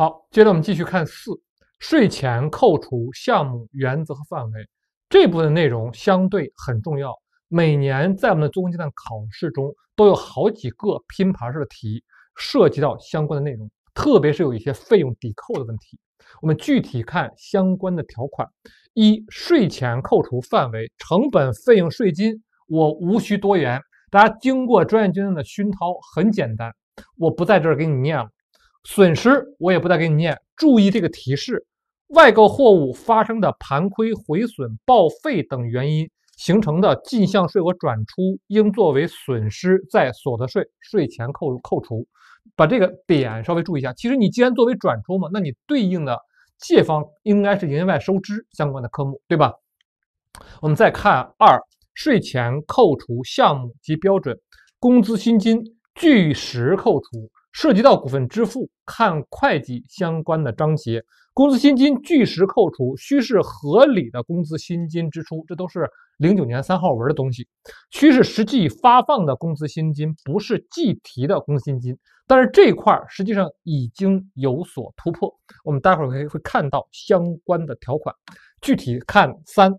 好，接着我们继续看四税前扣除项目原则和范围这部分内容相对很重要，每年在我们的综合阶段考试中都有好几个拼盘式的题涉及到相关的内容，特别是有一些费用抵扣的问题。我们具体看相关的条款。一税前扣除范围，成本、费用、税金，我无需多言，大家经过专业阶段的熏陶，很简单，我不在这儿给你念了。损失我也不再给你念，注意这个提示：外购货物发生的盘亏、毁损、报废等原因形成的进项税额转出，应作为损失在所得税税前扣扣除。把这个点稍微注意一下。其实你既然作为转出嘛，那你对应的借方应该是营业外收支相关的科目，对吧？我们再看二，税前扣除项目及标准：工资薪金据实扣除。涉及到股份支付，看会计相关的章节。工资薪金据实扣除，需是合理的工资薪金支出，这都是零九年三号文的东西。需是实际发放的工资薪金，不是计提的工资薪金。但是这块实际上已经有所突破，我们待会儿会会看到相关的条款。具体看三，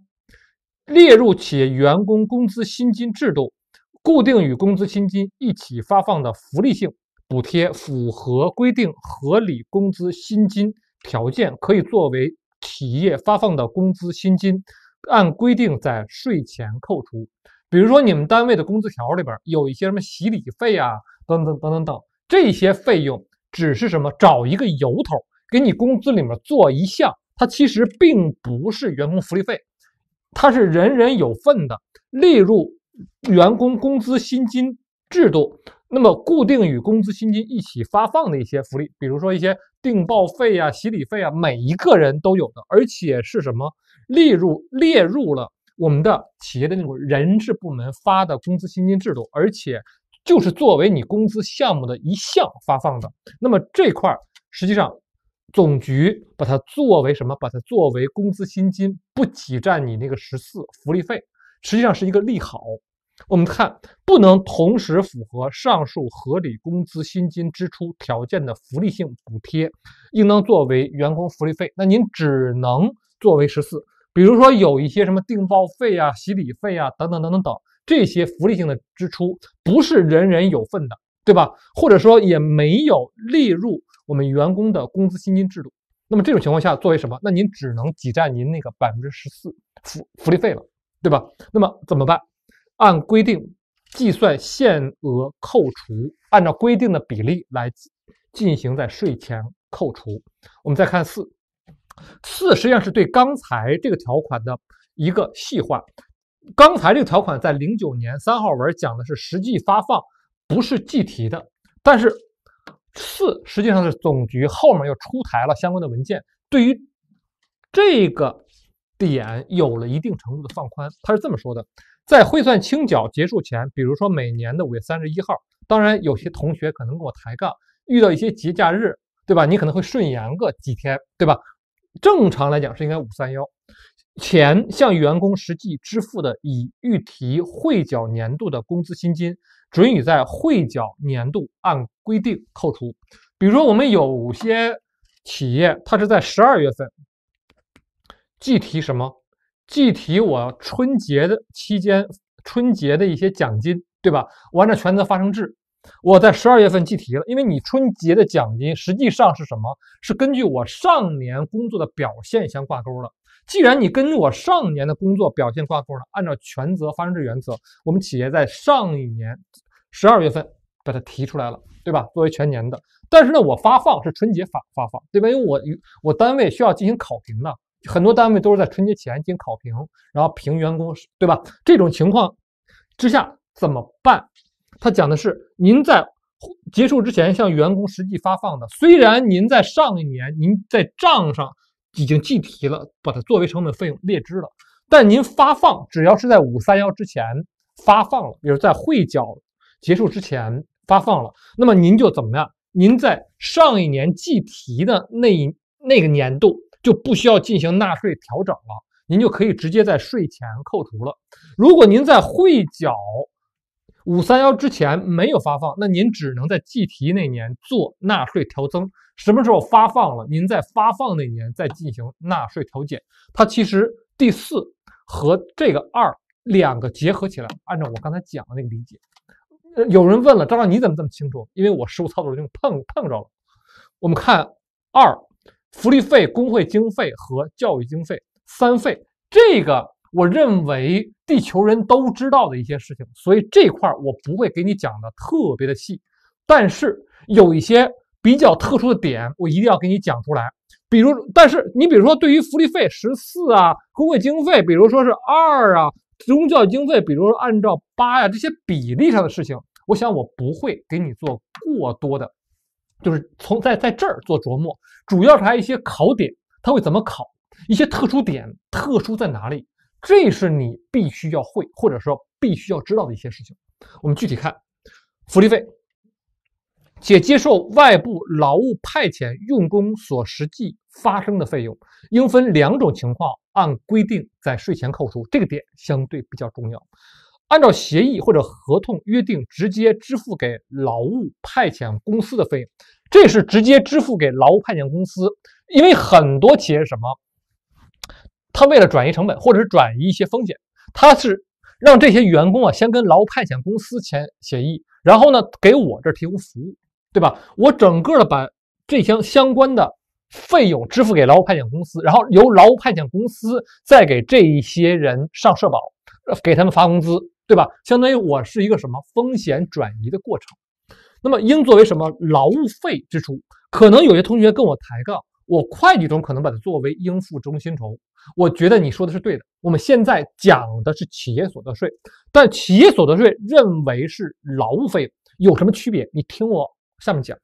列入企业员工工资薪金制度，固定与工资薪金一起发放的福利性。补贴符合规定、合理工资薪金条件，可以作为企业发放的工资薪金，按规定在税前扣除。比如说，你们单位的工资条里边有一些什么洗礼费啊，等等等等等，这些费用只是什么找一个由头，给你工资里面做一项，它其实并不是员工福利费，它是人人有份的例如员工工资薪金。制度，那么固定与工资薪金一起发放的一些福利，比如说一些定报费啊、洗礼费啊，每一个人都有的，而且是什么列入列入了我们的企业的那种人事部门发的工资薪金制度，而且就是作为你工资项目的一项发放的。那么这块儿实际上，总局把它作为什么？把它作为工资薪金，不挤占你那个十四福利费，实际上是一个利好。我们看，不能同时符合上述合理工资薪金支出条件的福利性补贴，应当作为员工福利费。那您只能作为十四，比如说有一些什么订报费啊、洗礼费啊等等等等等这些福利性的支出，不是人人有份的，对吧？或者说也没有列入我们员工的工资薪金制度。那么这种情况下，作为什么？那您只能挤占您那个百分之十四福福利费了，对吧？那么怎么办？按规定计算限额扣除，按照规定的比例来进行在税前扣除。我们再看四四，实际上是对刚才这个条款的一个细化。刚才这个条款在零九年三号文讲的是实际发放，不是计提的。但是四实际上是总局后面又出台了相关的文件，对于这个点有了一定程度的放宽。他是这么说的。在汇算清缴结束前，比如说每年的五月三十一号，当然有些同学可能跟我抬杠，遇到一些节假日，对吧？你可能会顺延个几天，对吧？正常来讲是应该五三幺前向员工实际支付的已预提汇缴年度的工资薪金，准予在汇缴年度按规定扣除。比如说我们有些企业，它是在十二月份计提什么？计提我春节的期间，春节的一些奖金，对吧？我按照权责发生制，我在十二月份计提了，因为你春节的奖金实际上是什么？是根据我上年工作的表现相挂钩的。既然你跟我上年的工作表现挂钩了，按照权责发生制原则，我们企业在上一年十二月份把它提出来了，对吧？作为全年的，但是呢，我发放是春节发发放，对吧？因为我与我单位需要进行考评呢。很多单位都是在春节前进行考评，然后评员工，对吧？这种情况之下怎么办？他讲的是，您在结束之前向员工实际发放的，虽然您在上一年您在账上已经计提了，把它作为成本费用列支了，但您发放只要是在五三幺之前发放了，比如在汇缴结束之前发放了，那么您就怎么样？您在上一年计提的那一那个年度。就不需要进行纳税调整了，您就可以直接在税前扣除了。如果您在汇缴五三幺之前没有发放，那您只能在计提那年做纳税调增。什么时候发放了，您在发放那年再进行纳税调减。它其实第四和这个二两个结合起来，按照我刚才讲的那个理解，呃，有人问了，张老师你怎么这么清楚？因为我实务操作中碰碰着了。我们看二。福利费、工会经费和教育经费三费，这个我认为地球人都知道的一些事情，所以这块儿我不会给你讲的特别的细，但是有一些比较特殊的点，我一定要给你讲出来。比如，但是你比如说，对于福利费十四啊，工会经费，比如说是二啊，宗教经费，比如说按照八呀这些比例上的事情，我想我不会给你做过多的。就是从在在这儿做琢磨，主要是还有一些考点，他会怎么考？一些特殊点，特殊在哪里？这是你必须要会，或者说必须要知道的一些事情。我们具体看，福利费，且接受外部劳务派遣用工所实际发生的费用，应分两种情况按规定在税前扣除。这个点相对比较重要。按照协议或者合同约定，直接支付给劳务派遣公司的费用，这是直接支付给劳务派遣公司。因为很多企业什么？他为了转移成本，或者是转移一些风险，他是让这些员工啊先跟劳务派遣公司签协议，然后呢给我这儿提供服务，对吧？我整个的把这些相关的费用支付给劳务派遣公司，然后由劳务派遣公司再给这一些人上社保，给他们发工资。对吧？相当于我是一个什么风险转移的过程，那么应作为什么劳务费支出？可能有些同学跟我抬杠，我会计中可能把它作为应付中心酬。我觉得你说的是对的。我们现在讲的是企业所得税，但企业所得税认为是劳务费用有什么区别？你听我下面讲，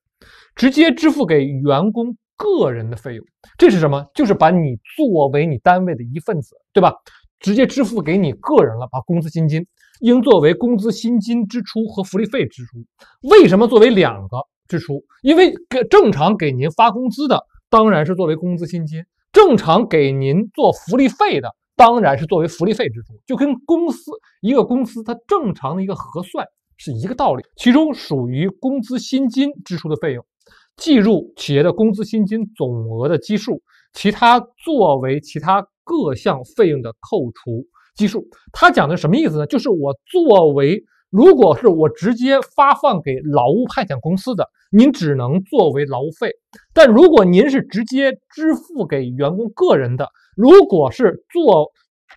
直接支付给员工个人的费用，这是什么？就是把你作为你单位的一份子，对吧？直接支付给你个人了，把工资薪金。应作为工资薪金支出和福利费支出。为什么作为两个支出？因为给正常给您发工资的，当然是作为工资薪金；正常给您做福利费的，当然是作为福利费支出。就跟公司一个公司它正常的一个核算是一个道理。其中属于工资薪金支出的费用，计入企业的工资薪金总额的基数；其他作为其他各项费用的扣除。基数，他讲的什么意思呢？就是我作为，如果是我直接发放给劳务派遣公司的，您只能作为劳务费；但如果您是直接支付给员工个人的，如果是做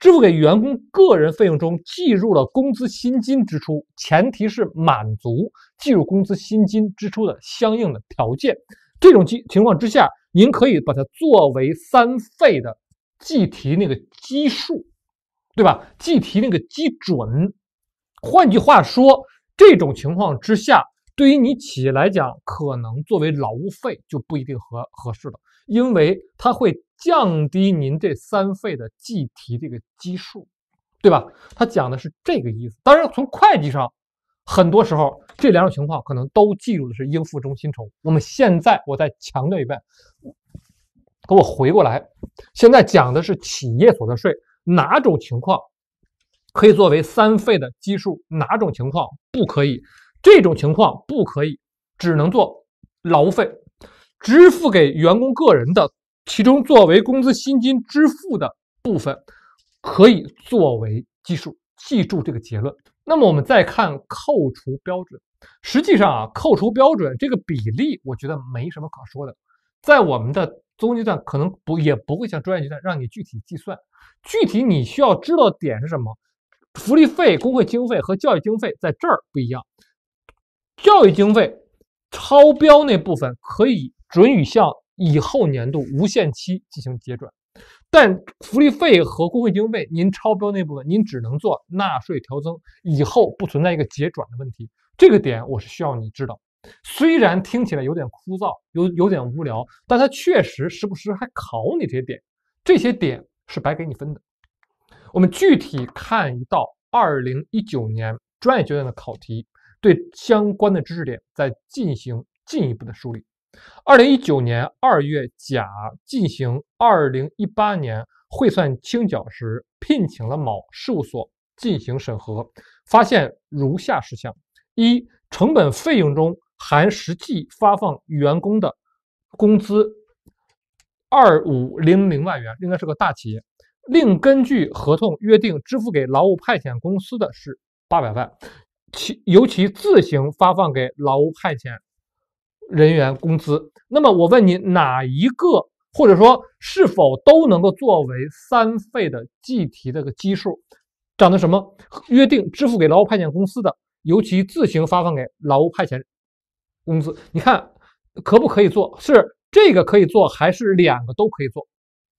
支付给员工个人费用中计入了工资薪金支出，前提是满足计入工资薪金支出的相应的条件，这种情情况之下，您可以把它作为三费的计提那个基数。对吧？计提那个基准，换句话说，这种情况之下，对于你企业来讲，可能作为劳务费就不一定合合适了，因为它会降低您这三费的计提这个基数，对吧？他讲的是这个意思。当然，从会计上，很多时候这两种情况可能都计入的是应付中薪酬。我们现在，我再强调一遍，给我回过来。现在讲的是企业所得税。哪种情况可以作为三费的基数？哪种情况不可以？这种情况不可以，只能做劳务费支付给员工个人的，其中作为工资薪金支付的部分可以作为基数。记住这个结论。那么我们再看扣除标准，实际上啊，扣除标准这个比例，我觉得没什么可说的，在我们的。中级阶段可能不也不会像专业阶段让你具体计算，具体你需要知道的点是什么？福利费、工会经费和教育经费在这儿不一样。教育经费超标那部分可以准予向以后年度无限期进行结转，但福利费和工会经费您超标那部分您只能做纳税调增，以后不存在一个结转的问题。这个点我是需要你知道。虽然听起来有点枯燥，有有点无聊，但它确实时不时还考你这些点，这些点是白给你分的。我们具体看一道2019年专业阶段的考题，对相关的知识点再进行进一步的梳理。2019年2月，甲进行2018年汇算清缴时，聘请了某事务所进行审核，发现如下事项：一、成本费用中。含实际发放员工的工资二五零零万元，应该是个大企业。另根据合同约定，支付给劳务派遣公司的是八百万，其由其自行发放给劳务派遣人员工资。那么我问你，哪一个或者说是否都能够作为三费的计提这个基数？讲的什么？约定支付给劳务派遣公司的，由其自行发放给劳务派遣。工资你看可不可以做？是这个可以做，还是两个都可以做，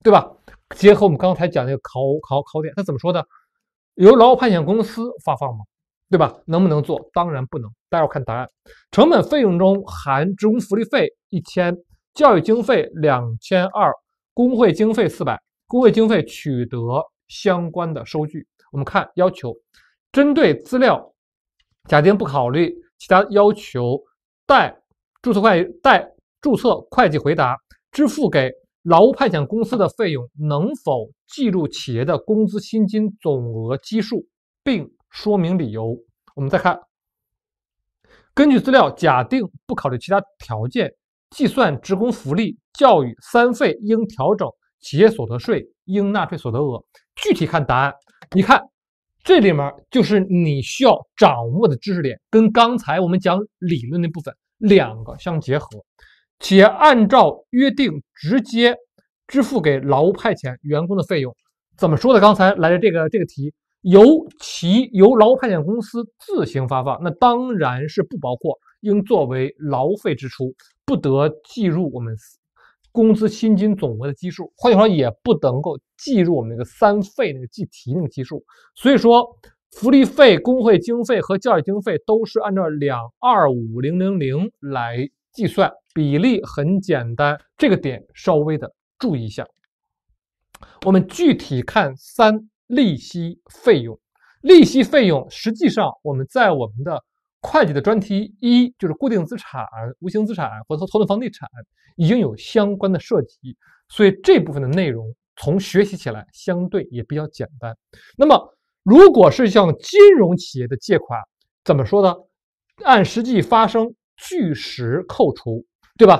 对吧？结合我们刚才讲那个考考考点，他怎么说的？由劳务派遣公司发放吗？对吧？能不能做？当然不能。待会儿看答案。成本费用中含职工福利费一千，教育经费两千二，工会经费四百。工会经费取得相关的收据。我们看要求，针对资料，假定不考虑其他要求。在注册会，待注册会计回答：支付给劳务派遣公司的费用能否计入企业的工资薪金总额基数，并说明理由。我们再看，根据资料假定不考虑其他条件，计算职工福利、教育三费应调整企业所得税应纳税所得额。具体看答案，你看这里面就是你需要掌握的知识点，跟刚才我们讲理论那部分。两个相结合，且按照约定直接支付给劳务派遣员工的费用，怎么说的？刚才来的这个这个题，由其由劳务派遣公司自行发放，那当然是不包括，应作为劳费支出，不得计入我们工资薪金总额的基数，换句话说，也不能够计入我们那个三费那个计提那个基数，所以说。福利费、工会经费和教育经费都是按照两二五零零零来计算，比例很简单，这个点稍微的注意一下。我们具体看三利息费用，利息费用实际上我们在我们的会计的专题一，就是固定资产、无形资产或者投资房地产，已经有相关的涉及，所以这部分的内容从学习起来相对也比较简单。那么，如果是向金融企业的借款，怎么说呢？按实际发生据实扣除，对吧？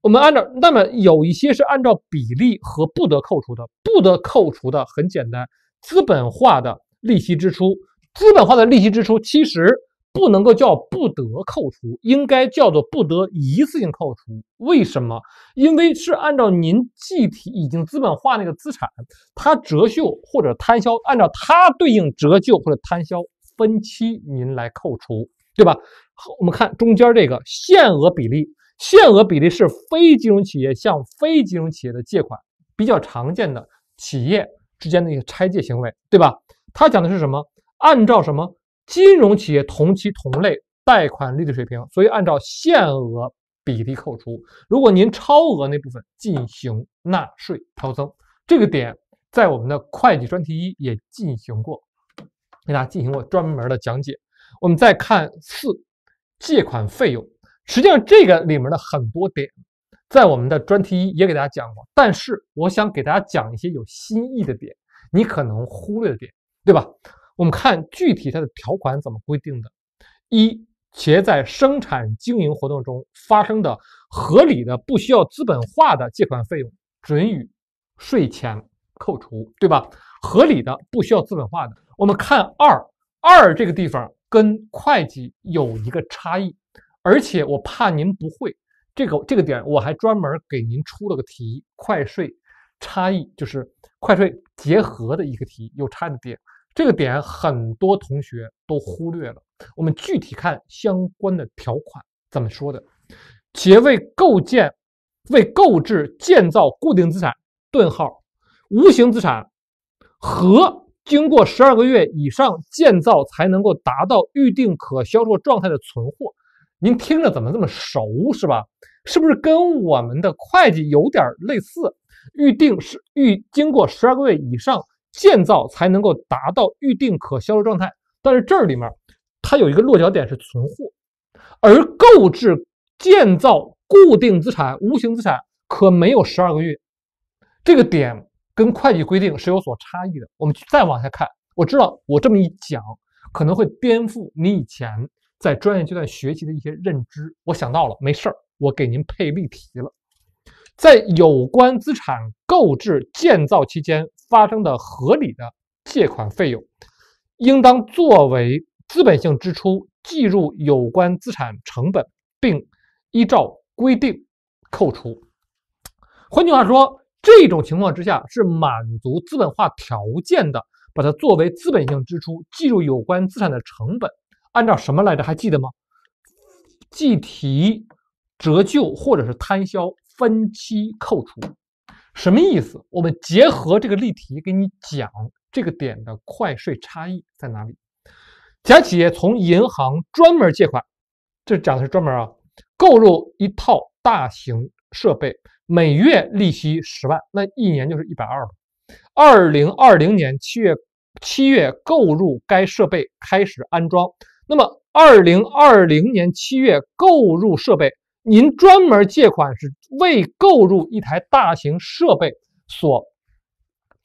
我们按照那么有一些是按照比例和不得扣除的，不得扣除的很简单，资本化的利息支出，资本化的利息支出其实。不能够叫不得扣除，应该叫做不得一次性扣除。为什么？因为是按照您计提已经资本化那个资产，它折旧或者摊销，按照它对应折旧或者摊销分期，您来扣除，对吧？我们看中间这个限额比例，限额比例是非金融企业向非金融企业的借款，比较常见的企业之间的一个拆借行为，对吧？它讲的是什么？按照什么？金融企业同期同类贷款利率水平，所以按照限额比例扣除。如果您超额那部分进行纳税超增，这个点在我们的会计专题一也进行过，给大家进行过专门的讲解。我们再看四，借款费用。实际上，这个里面的很多点在我们的专题一也给大家讲过，但是我想给大家讲一些有新意的点，你可能忽略的点，对吧？我们看具体它的条款怎么规定的。一，企业在生产经营活动中发生的合理的、不需要资本化的借款费用，准予税前扣除，对吧？合理的、不需要资本化的。我们看二二这个地方跟会计有一个差异，而且我怕您不会这个这个点，我还专门给您出了个题，快税差异就是快税结合的一个题，有差的点。这个点很多同学都忽略了。我们具体看相关的条款怎么说的：企业为构建、为购置、建造固定资产（顿号）无形资产和经过十二个月以上建造才能够达到预定可销售状态的存货。您听着怎么这么熟是吧？是不是跟我们的会计有点类似？预定是预经过十二个月以上。建造才能够达到预定可销售状态，但是这里面它有一个落脚点是存货，而购置建造固定资产、无形资产可没有十二个月这个点跟会计规定是有所差异的。我们再往下看，我知道我这么一讲可能会颠覆你以前在专业阶段学习的一些认知。我想到了，没事儿，我给您配例题了，在有关资产购置建造期间。发生的合理的借款费用，应当作为资本性支出计入有关资产成本，并依照规定扣除。换句话说，这种情况之下是满足资本化条件的，把它作为资本性支出计入有关资产的成本。按照什么来着？还记得吗？计提折旧或者是摊销，分期扣除。什么意思？我们结合这个例题给你讲这个点的快税差异在哪里。甲企业从银行专门借款，这讲的是专门啊，购入一套大型设备，每月利息十万，那一年就是一百二了。二零二零年七月七月购入该设备，开始安装。那么二零二零年七月购入设备。您专门借款是为购入一台大型设备所，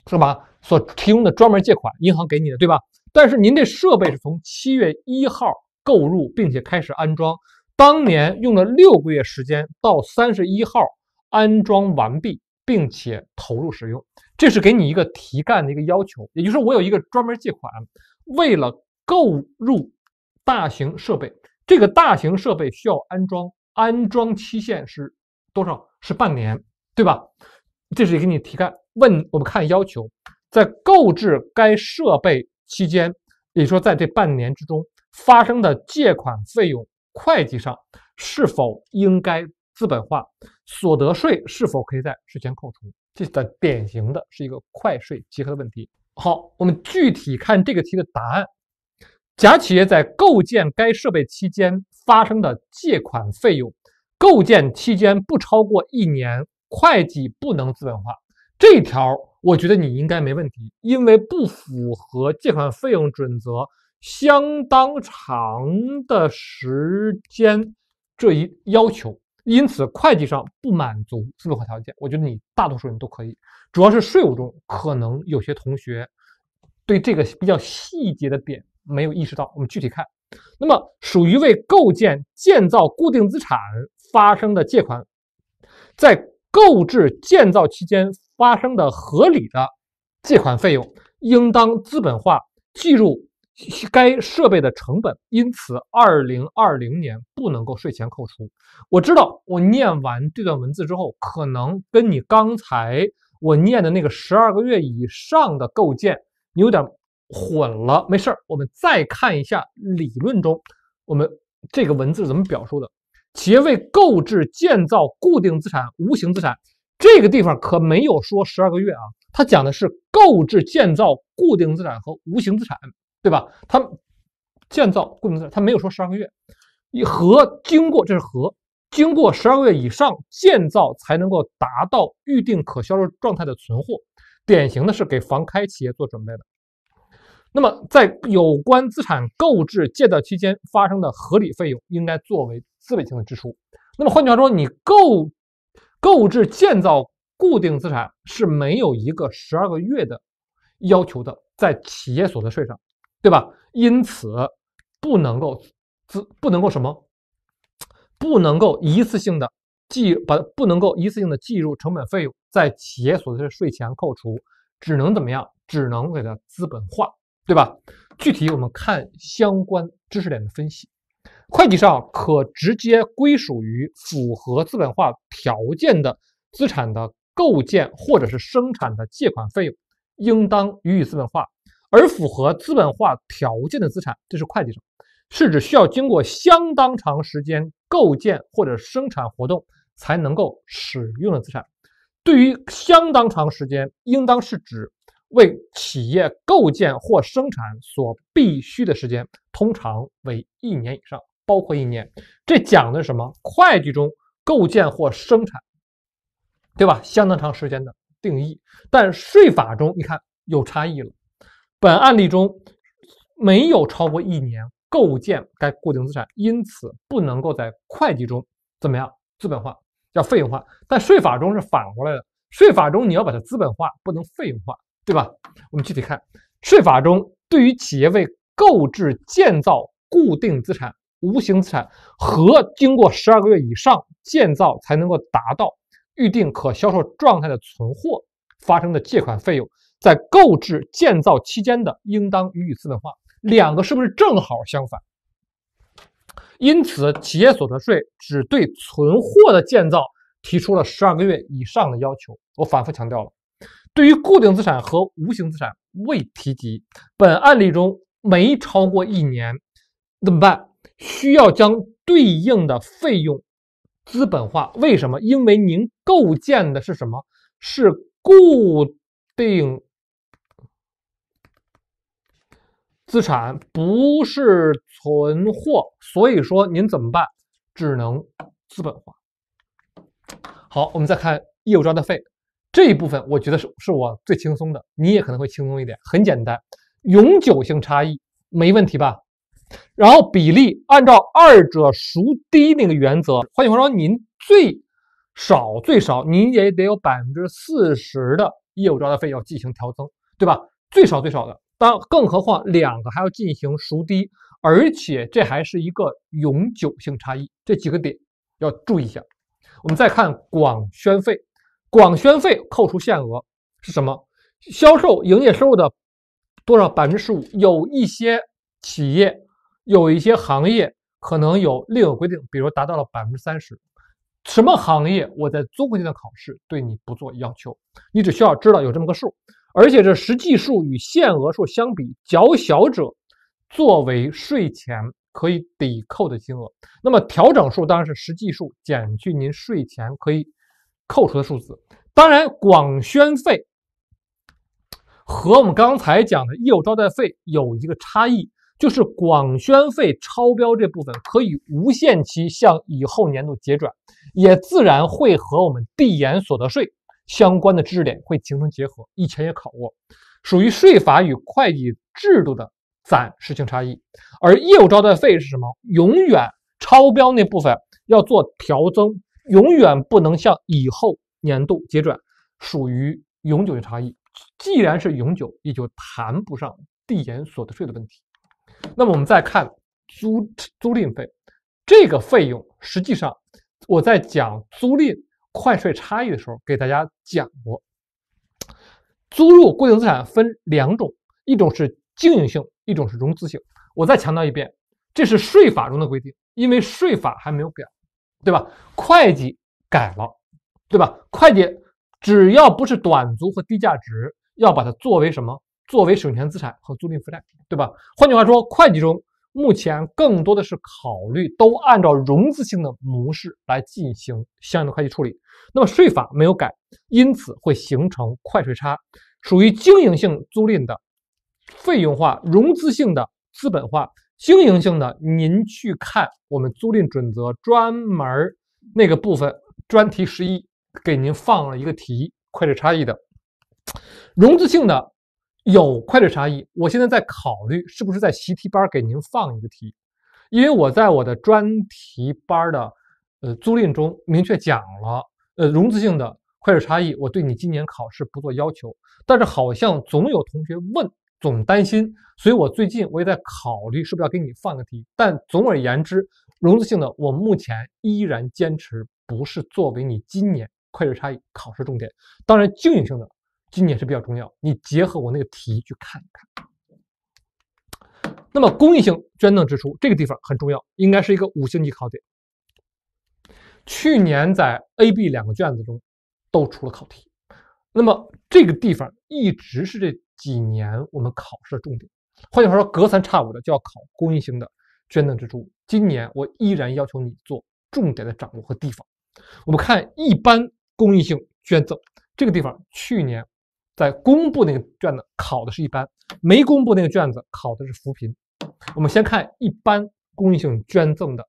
是吧？所提供的专门借款，银行给你的，对吧？但是您这设备是从七月一号购入，并且开始安装，当年用了六个月时间，到三十一号安装完毕，并且投入使用。这是给你一个题干的一个要求，也就是我有一个专门借款，为了购入大型设备，这个大型设备需要安装。安装期限是多少？是半年，对吧？这是给你提干问我们看要求，在购置该设备期间，你说在这半年之中发生的借款费用，会计上是否应该资本化？所得税是否可以在税前扣除？这个典型的是一个快税结合的问题。好，我们具体看这个题的答案。甲企业在构建该设备期间发生的借款费用，构建期间不超过一年，会计不能资本化。这条我觉得你应该没问题，因为不符合借款费用准则相当长的时间这一要求，因此会计上不满足资本化条件。我觉得你大多数人都可以，主要是税务中可能有些同学对这个比较细节的点。没有意识到，我们具体看，那么属于为构建建造固定资产发生的借款，在购置建造期间发生的合理的借款费用，应当资本化计入该设备的成本，因此，二零二零年不能够税前扣除。我知道，我念完这段文字之后，可能跟你刚才我念的那个十二个月以上的构建，你有点。混了没事儿，我们再看一下理论中我们这个文字怎么表述的。企业为购置建造固定资产、无形资产，这个地方可没有说十二个月啊，它讲的是购置建造固定资产和无形资产，对吧？它建造固定资产，它没有说十二个月。和经过这是和经过十二个月以上建造才能够达到预定可销售状态的存货，典型的是给房开企业做准备的。那么，在有关资产购置建造期间发生的合理费用，应该作为资本性的支出。那么换句话说，你购购置建造固定资产是没有一个十二个月的要求的，在企业所得税上，对吧？因此，不能够资不能够什么，不能够一次性的记把不能够一次性的计入成本费用，在企业所得税税前扣除，只能怎么样？只能给它资本化。对吧？具体我们看相关知识点的分析。会计上可直接归属于符合资本化条件的资产的构建或者是生产的借款费用，应当予以资本化。而符合资本化条件的资产，这是会计上，是指需要经过相当长时间构建或者生产活动才能够使用的资产。对于相当长时间，应当是指。为企业构建或生产所必须的时间，通常为一年以上，包括一年。这讲的是什么？会计中构建或生产，对吧？相当长时间的定义。但税法中，你看有差异了。本案例中没有超过一年构建该固定资产，因此不能够在会计中怎么样资本化，叫费用化。但税法中是反过来的，税法中你要把它资本化，不能费用化。对吧？我们具体看税法中对于企业为购置、建造固定资产、无形资产和经过十二个月以上建造才能够达到预定可销售状态的存货发生的借款费用，在购置、建造期间的，应当予以资本化。两个是不是正好相反？因此，企业所得税只对存货的建造提出了十二个月以上的要求。我反复强调了。对于固定资产和无形资产未提及，本案例中没超过一年，怎么办？需要将对应的费用资本化。为什么？因为您构建的是什么？是固定资产，不是存货。所以说您怎么办？只能资本化。好，我们再看业务招待费。这一部分我觉得是是我最轻松的，你也可能会轻松一点，很简单，永久性差异没问题吧？然后比例按照二者孰低那个原则，换句话说，您最少最少您也得有百分之四十的业务招待费要进行调增，对吧？最少最少的，当然更何况两个还要进行孰低，而且这还是一个永久性差异，这几个点要注意一下。我们再看广宣费。广宣费扣除限额是什么？销售营业收入的多少百分之十五？有一些企业，有一些行业可能有另有规定，比如达到了百分之三十。什么行业？我在综合性的考试对你不做要求，你只需要知道有这么个数，而且这实际数与限额数相比较小者，作为税前可以抵扣的金额。那么调整数当然是实际数减去您税前可以。扣除的数字，当然广宣费和我们刚才讲的业务招待费有一个差异，就是广宣费超标这部分可以无限期向以后年度结转，也自然会和我们递延所得税相关的知识点会形成结合，以前也考过，属于税法与会计制度的暂时性差异。而业务招待费是什么？永远超标那部分要做调增。永远不能向以后年度结转，属于永久性差异。既然是永久，也就谈不上递延所得税的问题。那么我们再看租租赁费这个费用，实际上我在讲租赁快税差异的时候给大家讲过，租入固定资产分两种，一种是经营性，一种是融资性。我再强调一遍，这是税法中的规定，因为税法还没有改。对吧？会计改了，对吧？会计只要不是短租和低价值，要把它作为什么？作为使用权资产和租赁负债，对吧？换句话说，会计中目前更多的是考虑都按照融资性的模式来进行相应的会计处理。那么税法没有改，因此会形成快税差，属于经营性租赁的费用化、融资性的资本化。经营性的，您去看我们租赁准则专门那个部分专题十一，给您放了一个题，会计差异的。融资性的有会计差异，我现在在考虑是不是在习题班给您放一个题，因为我在我的专题班的呃租赁中明确讲了，呃融资性的会计差异，我对你今年考试不做要求，但是好像总有同学问。总担心，所以我最近我也在考虑是不是要给你放个题。但总而言之，融资性的我目前依然坚持不是作为你今年会计差异考试重点。当然，经营性的今年是比较重要，你结合我那个题去看一看。那么，公益性捐赠支出这个地方很重要，应该是一个五星级考点。去年在 A、B 两个卷子中都出了考题。那么这个地方一直是这几年我们考试的重点。换句话说，隔三差五的就要考公益性的捐赠支出。今年我依然要求你做重点的掌握和地方。我们看一般公益性捐赠这个地方，去年在公布那个卷子考的是一般，没公布那个卷子考的是扶贫。我们先看一般公益性捐赠的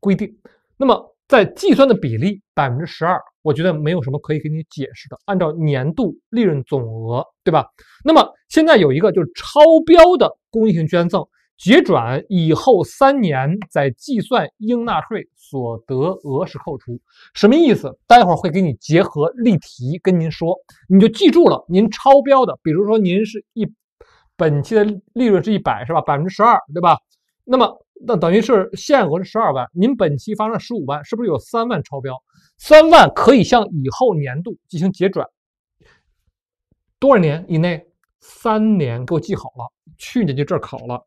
规定。那么，在计算的比例百分之十二，我觉得没有什么可以给你解释的。按照年度利润总额，对吧？那么现在有一个就是超标的公益性捐赠结转以后三年，在计算应纳税所得额时扣除，什么意思？待会儿会给你结合例题跟您说，你就记住了。您超标的，比如说您是一本期的利润是一百，是吧？百分之十二，对吧？那么。那等于是限额是十二万，您本期发生了十五万，是不是有三万超标？三万可以向以后年度进行结转，多少年以内？三年，给我记好了。去年就这儿考了，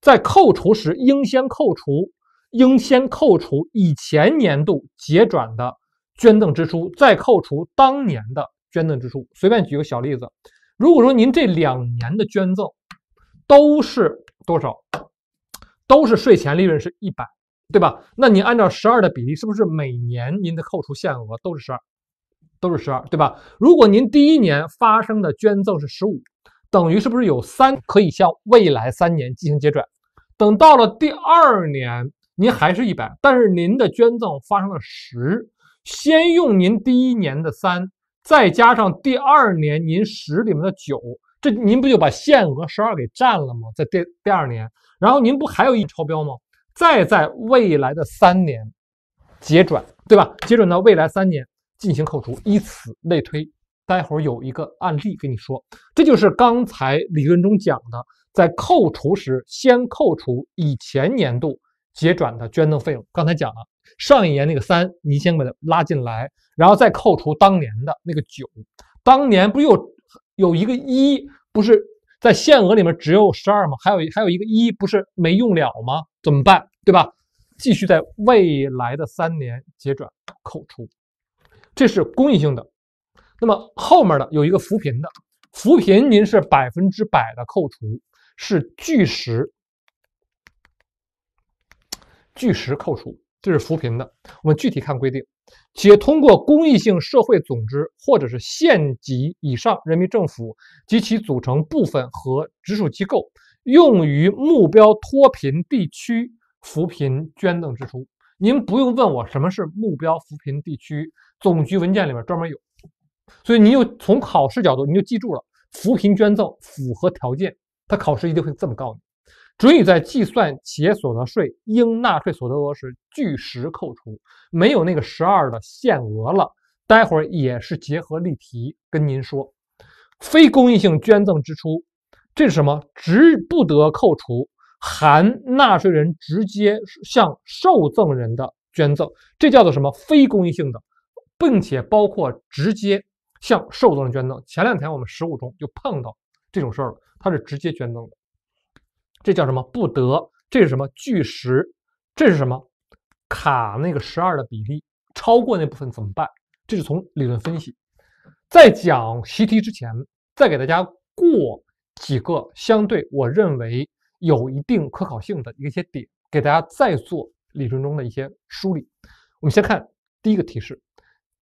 在扣除时应先扣除，应先扣除以前年度结转的捐赠支出，再扣除当年的捐赠支出。随便举个小例子，如果说您这两年的捐赠都是多少？都是税前利润是一百，对吧？那你按照十二的比例，是不是每年您的扣除限额都是十二，都是十二，对吧？如果您第一年发生的捐赠是十五，等于是不是有三可以向未来三年进行结转？等到了第二年，您还是一百，但是您的捐赠发生了十，先用您第一年的三，再加上第二年您十里面的九。这您不就把限额十二给占了吗？在第第二年，然后您不还有一超标吗？再在未来的三年结转，对吧？结转到未来三年进行扣除，以此类推。待会儿有一个案例跟你说，这就是刚才理论中讲的，在扣除时先扣除以前年度结转的捐赠费用。刚才讲了上一年那个三，你先把它拉进来，然后再扣除当年的那个九，当年不又？有一个一不是在限额里面只有十二吗？还有还有一个一不是没用了吗？怎么办？对吧？继续在未来的三年结转扣除，这是公益性的。那么后面的有一个扶贫的，扶贫您是百分之百的扣除，是据实据实扣除，这是扶贫的。我们具体看规定。且通过公益性社会组织或者是县级以上人民政府及其组成部分和直属机构，用于目标脱贫地区扶贫捐赠支出。您不用问我什么是目标扶贫地区，总局文件里面专门有。所以您就从考试角度，您就记住了，扶贫捐赠符合条件，他考试一定会这么告你。准予在计算企业所得税应纳税所得额时据实扣除，没有那个十二的限额了。待会儿也是结合例题跟您说，非公益性捐赠支出，这是什么？只不得扣除，含纳税人直接向受赠人的捐赠，这叫做什么？非公益性的，并且包括直接向受赠人捐赠。前两天我们实务中就碰到这种事儿了，他是直接捐赠的。这叫什么？不得，这是什么？巨石，这是什么？卡那个十二的比例，超过那部分怎么办？这是从理论分析。在讲习题之前，再给大家过几个相对我认为有一定可考性的一些点，给大家再做理论中的一些梳理。我们先看第一个提示：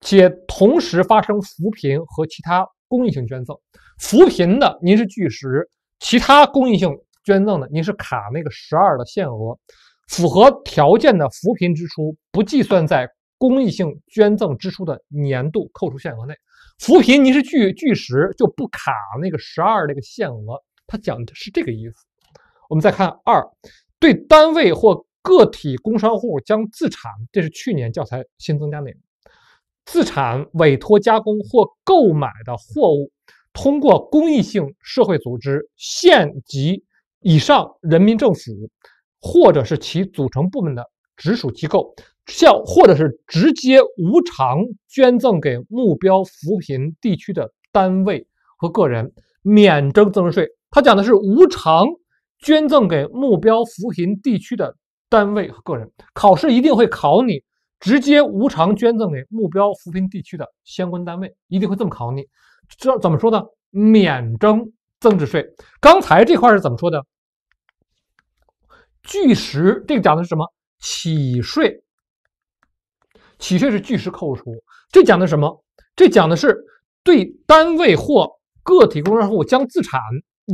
且同时发生扶贫和其他公益性捐赠。扶贫的您是巨石，其他公益性。捐赠的，您是卡那个十二的限额，符合条件的扶贫支出不计算在公益性捐赠支出的年度扣除限额内。扶贫您是据据实就不卡那个十二这个限额，他讲的是这个意思。我们再看二，对单位或个体工商户将自产，这是去年教材新增加内容，自产、委托加工或购买的货物，通过公益性社会组织、县级。以上人民政府，或者是其组成部门的直属机构，向或者是直接无偿捐赠给目标扶贫地区的单位和个人，免征增值税。他讲的是无偿捐赠给目标扶贫地区的单位和个人。考试一定会考你直接无偿捐赠给目标扶贫地区的相关单位，一定会这么考你。这怎么说呢？免征增值税。刚才这块是怎么说的？巨石，这个讲的是什么？起税，起税是巨石扣除。这讲的什么？这讲的是对单位或个体工商户将自产、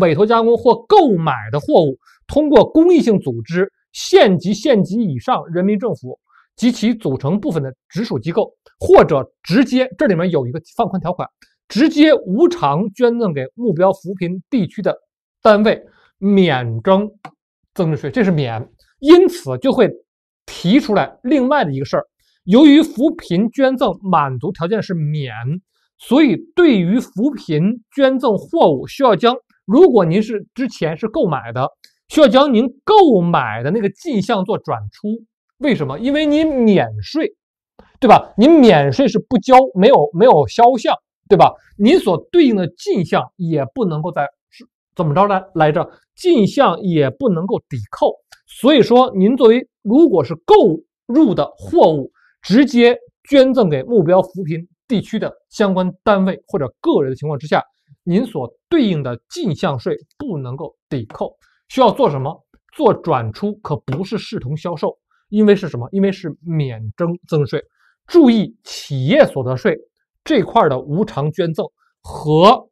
委托加工或购买的货物，通过公益性组织、县级县级以上人民政府及其组成部分的直属机构，或者直接，这里面有一个放宽条款，直接无偿捐赠给目标扶贫地区的单位，免征。增值税，这是免，因此就会提出来另外的一个事儿。由于扶贫捐赠满足条件是免，所以对于扶贫捐赠货物需要将，如果您是之前是购买的，需要将您购买的那个进项做转出。为什么？因为您免税，对吧？您免税是不交，没有没有销项，对吧？您所对应的进项也不能够在。怎么着呢？来着，进项也不能够抵扣。所以说，您作为如果是购入的货物直接捐赠给目标扶贫地区的相关单位或者个人的情况之下，您所对应的进项税不能够抵扣。需要做什么？做转出可不是视同销售，因为是什么？因为是免征增值税。注意企业所得税这块的无偿捐赠和。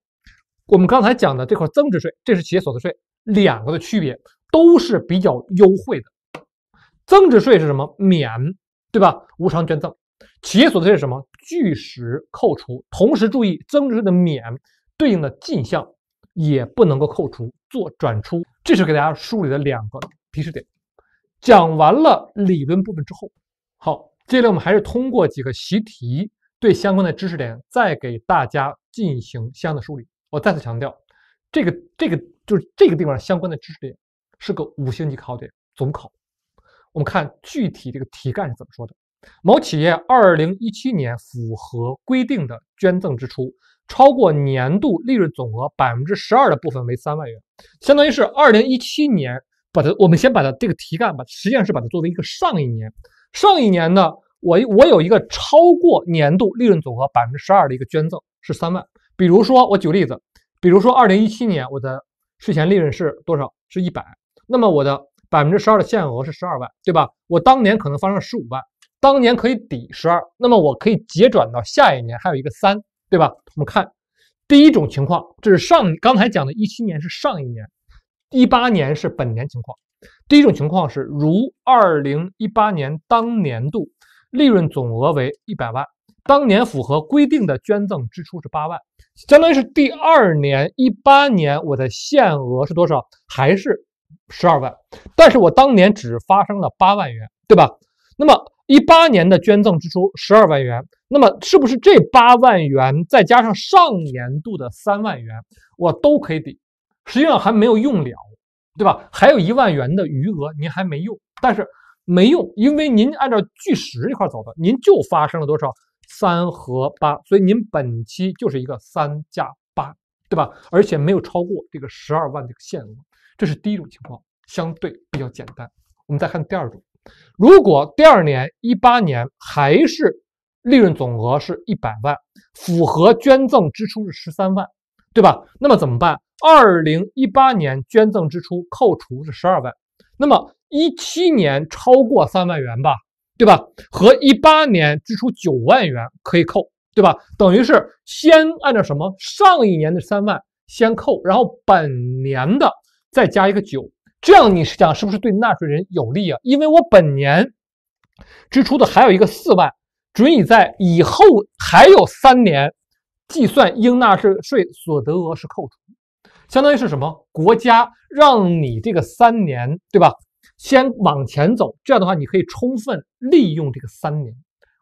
我们刚才讲的这块增值税，这是企业所得税两个的区别，都是比较优惠的。增值税是什么？免，对吧？无偿捐赠。企业所得税是什么？据实扣除。同时注意，增值税的免对应的进项也不能够扣除，做转出。这是给大家梳理的两个提示点。讲完了理论部分之后，好，接下来我们还是通过几个习题，对相关的知识点再给大家进行相应的梳理。我再次强调，这个这个就是这个地方相关的知识点是个五星级考点总考。我们看具体这个题干是怎么说的：某企业2017年符合规定的捐赠支出超过年度利润总额百分之十二的部分为三万元，相当于是2017年把它我们先把它这个题干把实际上是把它作为一个上一年上一年呢。我我有一个超过年度利润总额百分之十二的一个捐赠是三万。比如说，我举例子，比如说，二零一七年我的税前利润是多少？是一百。那么我的百分之十二的限额是十二万，对吧？我当年可能发生十五万，当年可以抵十二，那么我可以结转到下一年，还有一个三，对吧？我们看第一种情况，这是上刚才讲的，一七年是上一年，一八年是本年情况。第一种情况是，如二零一八年当年度利润总额为一百万。当年符合规定的捐赠支出是八万，相当于是第二年一八年我的限额是多少？还是十二万？但是我当年只发生了八万元，对吧？那么一八年的捐赠支出十二万元，那么是不是这八万元再加上上年度的三万元，我都可以抵？实际上还没有用了，对吧？还有一万元的余额您还没用，但是没用，因为您按照据实这块走的，您就发生了多少？三和八，所以您本期就是一个三加八，对吧？而且没有超过这个十二万这个限额，这是第一种情况，相对比较简单。我们再看第二种，如果第二年一八年还是利润总额是一百万，符合捐赠支出是十三万，对吧？那么怎么办？二零一八年捐赠支出扣除是十二万，那么一七年超过三万元吧？对吧？和一八年支出九万元可以扣，对吧？等于是先按照什么？上一年的三万先扣，然后本年的再加一个九，这样你是讲是不是对纳税人有利啊？因为我本年支出的还有一个四万，准已在以后还有三年计算应纳税税所得额是扣除，相当于是什么？国家让你这个三年，对吧？先往前走，这样的话，你可以充分利用这个三年，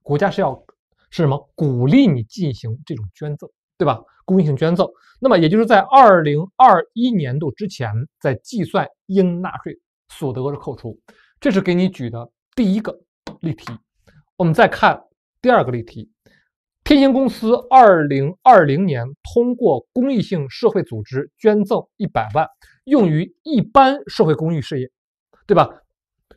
国家是要是什么鼓励你进行这种捐赠，对吧？公益性捐赠，那么也就是在二零二一年度之前，在计算应纳税所得额的扣除，这是给你举的第一个例题。我们再看第二个例题：天行公司二零二零年通过公益性社会组织捐赠一百万，用于一般社会公益事业。对吧？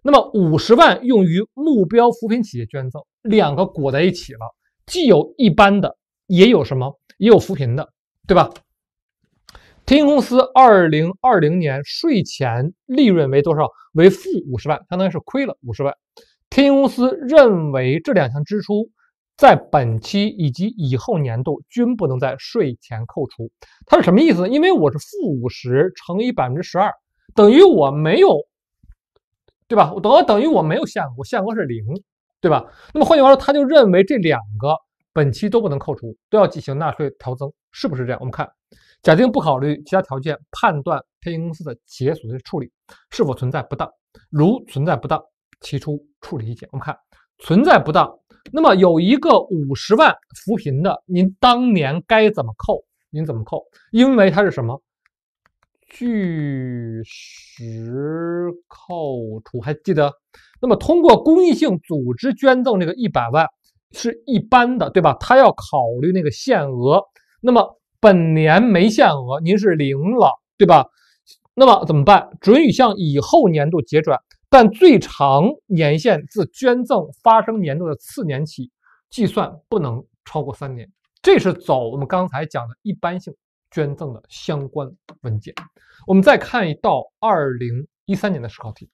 那么五十万用于目标扶贫企业捐赠，两个裹在一起了，既有一般的，也有什么，也有扶贫的，对吧？天鹰公司二零二零年税前利润为多少？为负五十万，相当于是亏了五十万。天鹰公司认为这两项支出在本期以及以后年度均不能在税前扣除，它是什么意思？因为我是负五十乘以百分之十二，等于我没有。对吧？我等等于我没有限额，我限额是零，对吧？那么换句话说，他就认为这两个本期都不能扣除，都要进行纳税调增，是不是这样？我们看，假定不考虑其他条件，判断天银公司的解锁的处理是否存在不当，如存在不当，提出处理意见。我们看，存在不当，那么有一个五十万扶贫的，您当年该怎么扣？您怎么扣？因为它是什么？巨实。扣除还记得？那么通过公益性组织捐赠这个一百万是一般的，对吧？他要考虑那个限额。那么本年没限额，您是零了，对吧？那么怎么办？准予向以后年度结转，但最长年限自捐赠发生年度的次年起计算，不能超过三年。这是走我们刚才讲的一般性捐赠的相关文件。我们再看一道二零。一三年的实考题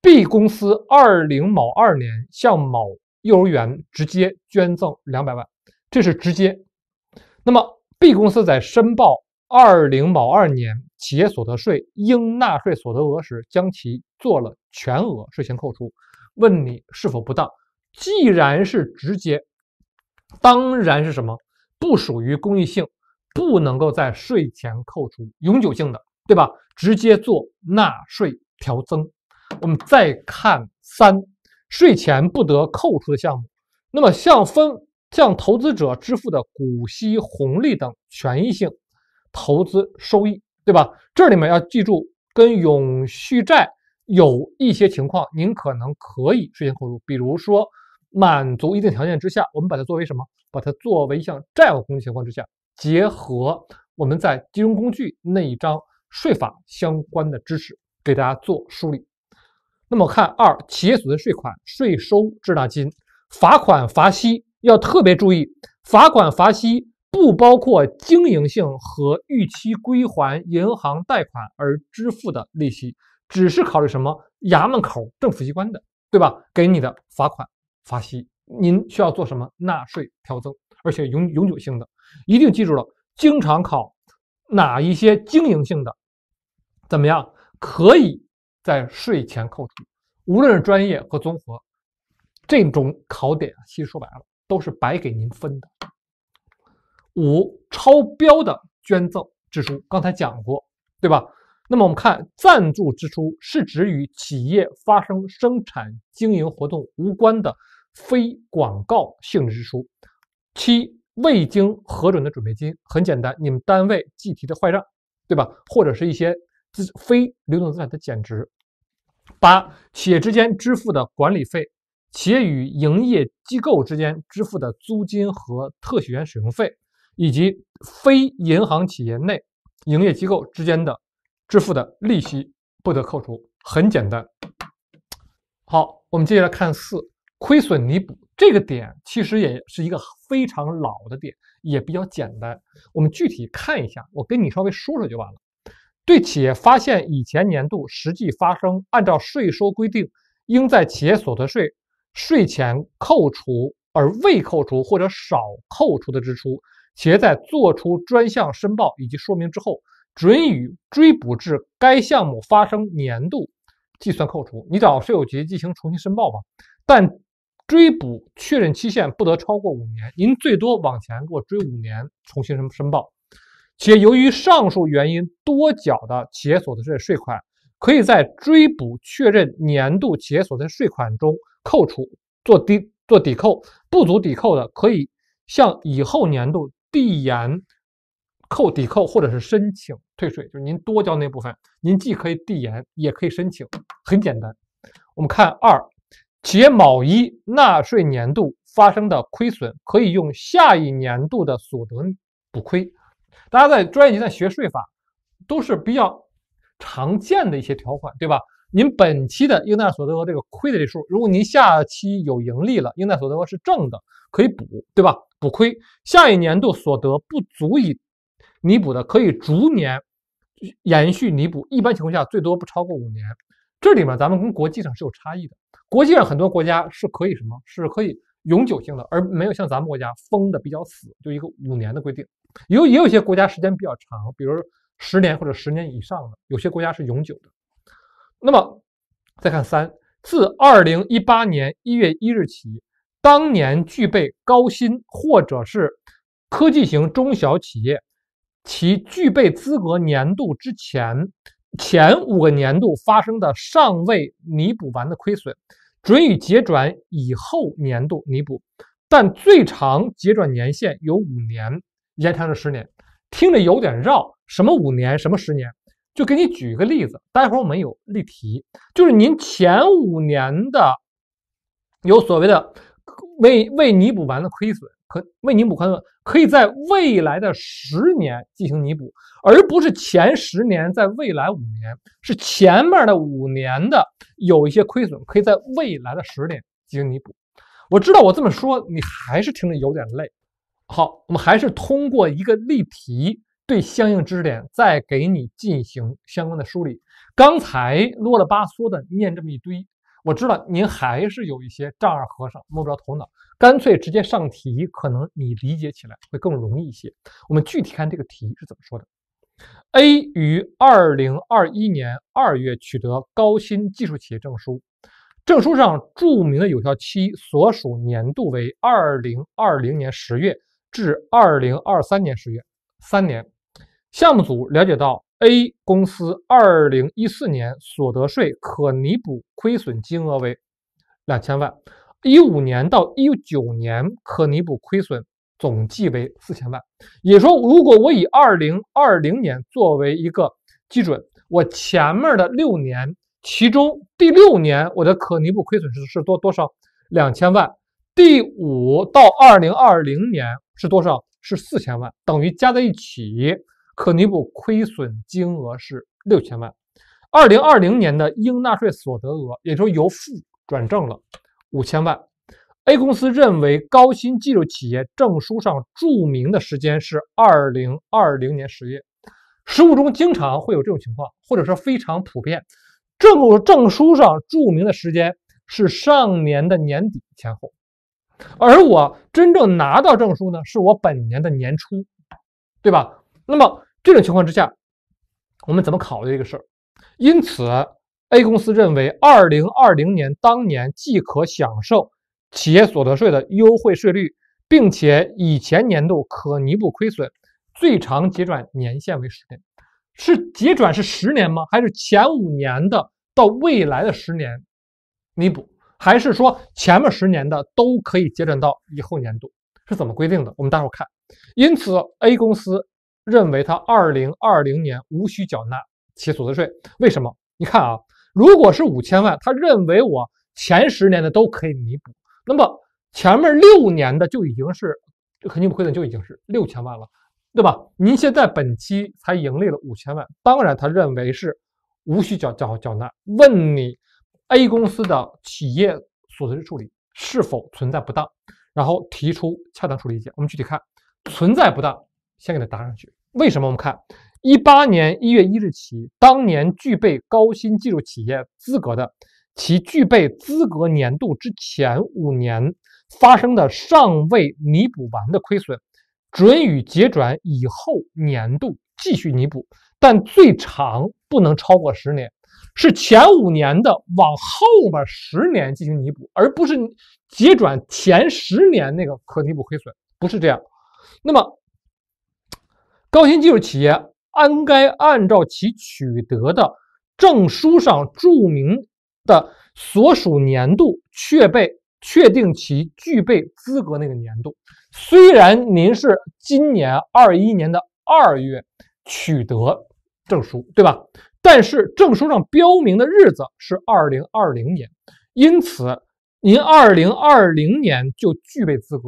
，B 公司二零某二年向某幼儿园直接捐赠两百万，这是直接。那么 B 公司在申报二零某二年企业所得税应纳税所得额时，将其做了全额税前扣除，问你是否不当？既然是直接，当然是什么？不属于公益性，不能够在税前扣除，永久性的。对吧？直接做纳税调增。我们再看三，税前不得扣除的项目。那么，向分向投资者支付的股息红利等权益性投资收益，对吧？这里面要记住，跟永续债有一些情况，您可能可以税前扣除。比如说，满足一定条件之下，我们把它作为什么？把它作为一项债务工具情况之下，结合我们在金融工具那一章。税法相关的知识给大家做梳理。那么看二企业所得税款、税收滞纳金、罚款、罚息要特别注意，罚款罚息不包括经营性和逾期归还银行贷款而支付的利息，只是考虑什么衙门口政府机关的，对吧？给你的罚款罚息，您需要做什么纳税调增，而且永永久性的，一定记住了，经常考。哪一些经营性的怎么样可以在税前扣除？无论是专业和综合，这种考点其实说白了都是白给您分的。五超标的捐赠支出，刚才讲过，对吧？那么我们看赞助支出是指与企业发生生产经营活动无关的非广告性质支出。七。未经核准的准备金，很简单，你们单位计提的坏账，对吧？或者是一些非流动资产的减值。八、企业之间支付的管理费，企业与营业机构之间支付的租金和特许权使用费，以及非银行企业内营业机构之间的支付的利息，不得扣除。很简单。好，我们接下来看四，亏损弥补。这个点其实也是一个非常老的点，也比较简单。我们具体看一下，我跟你稍微说说就完了。对企业发现以前年度实际发生，按照税收规定应在企业所得税税前扣除而未扣除或者少扣除的支出，企业在做出专项申报以及说明之后，准予追补至该项目发生年度计算扣除。你找税务局进行重新申报吧，但。追补确认期限不得超过五年，您最多往前给我追五年，重新申申报。且由于上述原因多缴的企业所得税税款，可以在追补确认年度企业所得税税款中扣除，做抵做抵扣。不足抵扣的，可以向以后年度递延扣抵扣，或者是申请退税。就是您多交那部分，您既可以递延，也可以申请。很简单，我们看二。企业某一纳税年度发生的亏损，可以用下一年度的所得补亏。大家在专业级在学税法，都是比较常见的一些条款，对吧？您本期的应纳所得额这个亏的这数，如果您下期有盈利了，应纳所得额是正的，可以补，对吧？补亏。下一年度所得不足以弥补的，可以逐年延续弥补。一般情况下，最多不超过五年。这里面咱们跟国际上是有差异的。国际上很多国家是可以什么？是可以永久性的，而没有像咱们国家封的比较死，就一个五年的规定。有也有一些国家时间比较长，比如十年或者十年以上的，有些国家是永久的。那么再看三，自二零一八年一月一日起，当年具备高薪或者是科技型中小企业，其具备资格年度之前前五个年度发生的尚未弥补完的亏损。准予结转以后年度弥补，但最长结转年限有五年，延长至十年。听着有点绕，什么五年，什么十年？就给你举一个例子，待会儿我们有例题，就是您前五年的有所谓的未未弥补完的亏损，可未弥补亏损可以在未来的十年进行弥补，而不是前十年，在未来五年是前面的五年的。有一些亏损，可以在未来的十年进行弥补。我知道我这么说你还是听着有点累。好，我们还是通过一个例题，对相应知识点再给你进行相关的梳理。刚才啰里吧嗦的念这么一堆，我知道您还是有一些丈二和尚摸不着头脑。干脆直接上题，可能你理解起来会更容易一些。我们具体看这个题是怎么说的。A 于二零二一年二月取得高新技术企业证书，证书上注明的有效期所属年度为二零二零年十月至二零二三年十月，三年。项目组了解到，A 公司二零一四年所得税可弥补亏损金额为两千万，一五年到一九年可弥补亏损。总计为四千万，也说如果我以二零二零年作为一个基准，我前面的六年，其中第六年我的可弥补亏损是是多多少，两千万，第五到二零二零年是多少？是四千万，等于加在一起可弥补亏损金额是六千万，二零二零年的应纳税所得额，也就由负转正了五千万。A 公司认为，高新技术企业证书上注明的时间是二零二零年十月。实务中经常会有这种情况，或者说非常普遍，证证书上注明的时间是上年的年底前后，而我真正拿到证书呢，是我本年的年初，对吧？那么这种情况之下，我们怎么考虑这个事儿？因此，A 公司认为，二零二零年当年即可享受。企业所得税的优惠税率，并且以前年度可弥补亏损，最长结转年限为十年，是结转是十年吗？还是前五年的到未来的十年弥补？还是说前面十年的都可以结转到以后年度？是怎么规定的？我们待会看。因此，A 公司认为他2020年无需缴纳企业所得税，为什么？你看啊，如果是五千万，他认为我前十年的都可以弥补。那么前面六年的就已经是，肯定不亏的就已经是六千万了，对吧？您现在本期才盈利了五千万，当然他认为是无需缴缴缴纳。问你 A 公司的企业所得税处理是否存在不当，然后提出恰当处理意见。我们具体看，存在不当，先给他答上去。为什么？我们看一八年一月一日起，当年具备高新技术企业资格的。其具备资格年度之前五年发生的尚未弥补完的亏损，准予结转以后年度继续弥补，但最长不能超过十年，是前五年的往后面十年进行弥补，而不是结转前十年那个可弥补亏损，不是这样。那么，高新技术企业应该按照其取得的证书上注明。的所属年度，确被确定其具备资格那个年度。虽然您是今年二一年的二月取得证书，对吧？但是证书上标明的日子是二零二零年，因此您二零二零年就具备资格。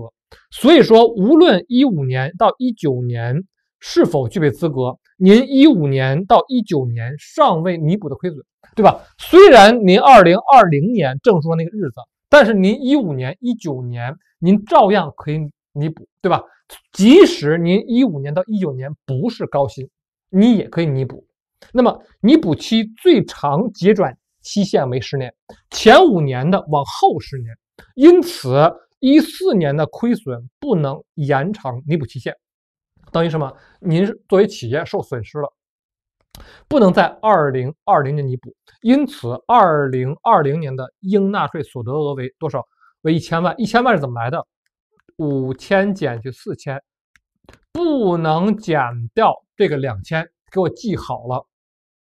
所以说，无论一五年到一九年。是否具备资格？您一五年到一九年尚未弥补的亏损，对吧？虽然您二零二零年正说那个日子，但是您一五年、一九年您照样可以弥补，对吧？即使您一五年到一九年不是高薪，你也可以弥补。那么，弥补期最长结转期限为十年，前五年的往后十年。因此，一四年的亏损不能延长弥补期限。等于什么？您作为企业受损失了，不能在二零二零年弥补，因此二零二零年的应纳税所得额为多少？为一千万。一千万是怎么来的？五千减去四千，不能减掉这个两千，给我记好了。